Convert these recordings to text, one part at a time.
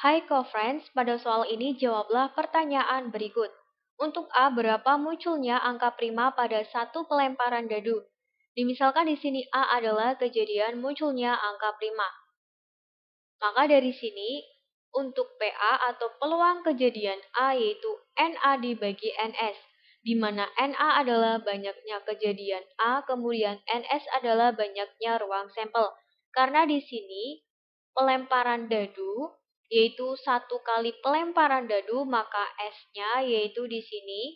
Hai co-friends, pada soal ini jawablah pertanyaan berikut. Untuk A, berapa munculnya angka prima pada satu pelemparan dadu? Dimisalkan di sini A adalah kejadian munculnya angka prima. Maka dari sini, untuk PA atau peluang kejadian A yaitu NA dibagi NS, di mana NA adalah banyaknya kejadian A, kemudian NS adalah banyaknya ruang sampel. Karena di sini, pelemparan dadu yaitu satu kali pelemparan dadu, maka S-nya yaitu di sini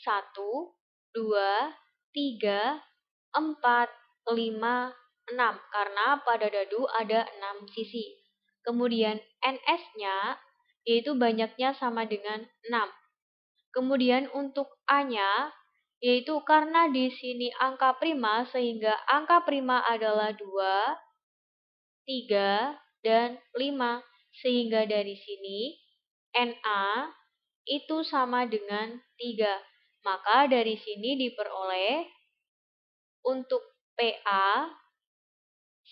1, 2, 3, 4, 5, 6. Karena pada dadu ada 6 sisi. Kemudian NS-nya yaitu banyaknya sama dengan 6. Kemudian untuk A-nya yaitu karena di sini angka prima sehingga angka prima adalah 2, 3, dan 5. Sehingga dari sini NA itu sama dengan 3. Maka dari sini diperoleh untuk PA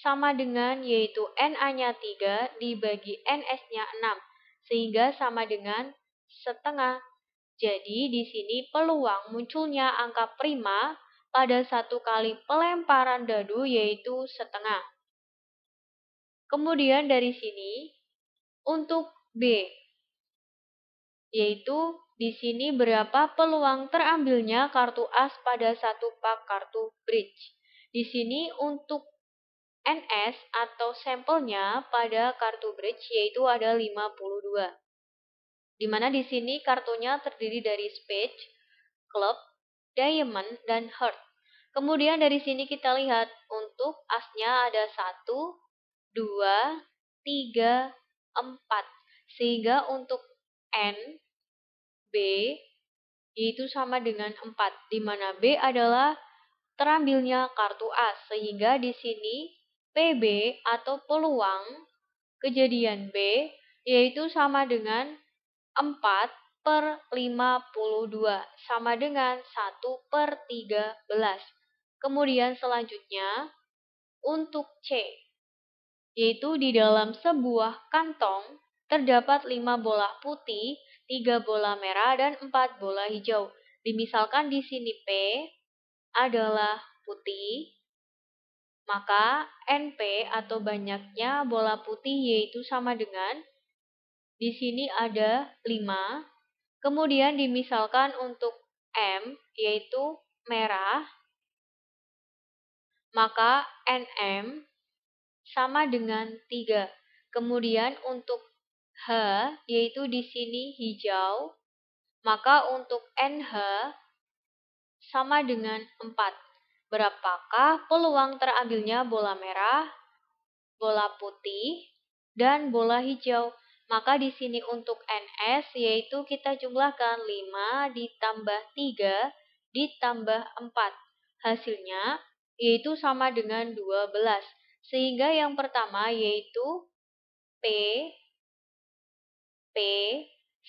sama dengan yaitu NA-nya 3 dibagi NS-nya 6 sehingga sama dengan setengah. Jadi di sini peluang munculnya angka prima pada satu kali pelemparan dadu yaitu setengah. Kemudian dari sini untuk B, yaitu di sini berapa peluang terambilnya kartu as pada satu pak kartu bridge. Di sini untuk NS atau sampelnya pada kartu bridge yaitu ada 52. Di mana di sini kartunya terdiri dari spade, club, diamond, dan heart. Kemudian dari sini kita lihat untuk asnya ada 1, 2, 3, 4. Sehingga untuk N, B, yaitu sama dengan 4, di mana B adalah terambilnya kartu A, sehingga di sini PB atau peluang kejadian B yaitu sama dengan 4 per 52 sama dengan 1 per 13. Kemudian selanjutnya untuk C yaitu di dalam sebuah kantong terdapat 5 bola putih, 3 bola merah, dan 4 bola hijau. Dimisalkan di sini P adalah putih, maka NP atau banyaknya bola putih yaitu sama dengan di sini ada 5, Kemudian dimisalkan untuk M, yaitu merah, maka NM sama dengan 3. Kemudian untuk H, yaitu di sini hijau, maka untuk NH sama dengan 4. Berapakah peluang terambilnya bola merah, bola putih, dan bola hijau? Maka di sini untuk NS yaitu kita jumlahkan 5 ditambah 3 ditambah 4. Hasilnya yaitu sama dengan 12. Sehingga yang pertama yaitu P, P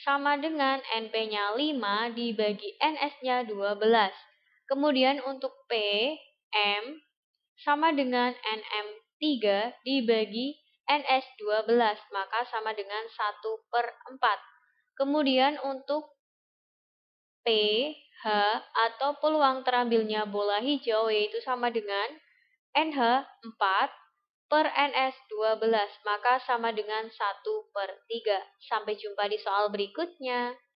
sama dengan NP-nya 5 dibagi NS-nya 12. Kemudian untuk P, M sama dengan NM 3 dibagi NS 12, maka sama dengan 1 per 4. Kemudian untuk P, H atau peluang terambilnya bola hijau yaitu sama dengan NH 4 per NS 12, maka sama dengan 1 per 3. Sampai jumpa di soal berikutnya.